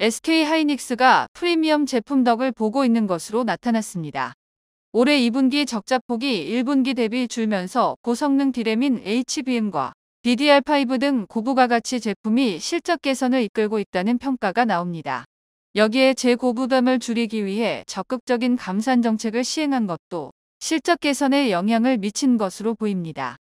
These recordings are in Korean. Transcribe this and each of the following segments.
SK 하이닉스가 프리미엄 제품 덕을 보고 있는 것으로 나타났습니다. 올해 2분기 적자폭이 1분기 대비 줄면서 고성능 디램인 HBM과 DDR5 등 고부가 가치 제품이 실적 개선을 이끌고 있다는 평가가 나옵니다. 여기에 재고부담을 줄이기 위해 적극적인 감산 정책을 시행한 것도 실적 개선에 영향을 미친 것으로 보입니다.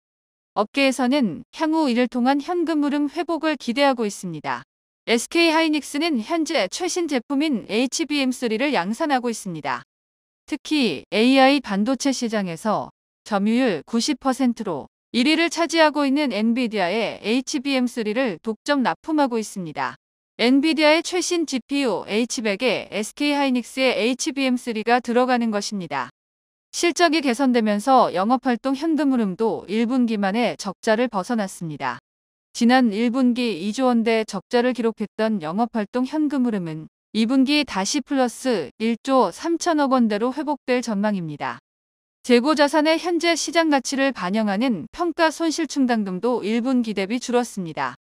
업계에서는 향후 이를 통한 현금 흐름 회복을 기대하고 있습니다. SK 하이닉스는 현재 최신 제품인 HBM3를 양산하고 있습니다. 특히 AI 반도체 시장에서 점유율 90%로 1위를 차지하고 있는 엔비디아의 HBM3를 독점 납품하고 있습니다. 엔비디아의 최신 GPU H100에 SK 하이닉스의 HBM3가 들어가는 것입니다. 실적이 개선되면서 영업활동 현금 흐름도 1분기 만에 적자를 벗어났습니다. 지난 1분기 2조 원대 적자를 기록했던 영업활동 현금 흐름은 2분기 다시 플러스 1조 3천억 원대로 회복될 전망입니다. 재고자산의 현재 시장 가치를 반영하는 평가 손실충당금도 1분기 대비 줄었습니다.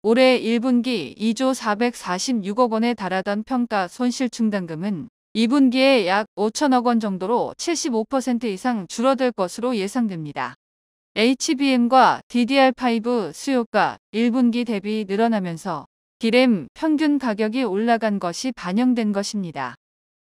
올해 1분기 2조 446억 원에 달하던 평가 손실충당금은 2분기에 약 5천억 원 정도로 75% 이상 줄어들 것으로 예상됩니다. HBM과 DDR5 수요가 1분기 대비 늘어나면서 디램 평균 가격이 올라간 것이 반영된 것입니다.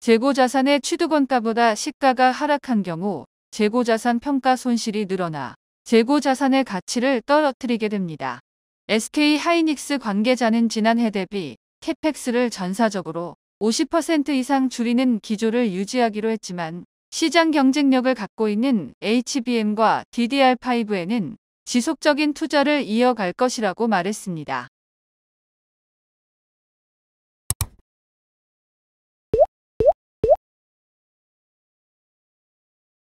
재고자산의 취득원가보다 시가가 하락한 경우 재고자산 평가 손실이 늘어나 재고자산의 가치를 떨어뜨리게 됩니다. SK 하이닉스 관계자는 지난해 대비 캐펙스를 전사적으로 50% 이상 줄이는 기조를 유지하기로 했지만 시장 경쟁력을 갖고 있는 HBM과 DDR5에는 지속적인 투자를 이어갈 것이라고 말했습니다.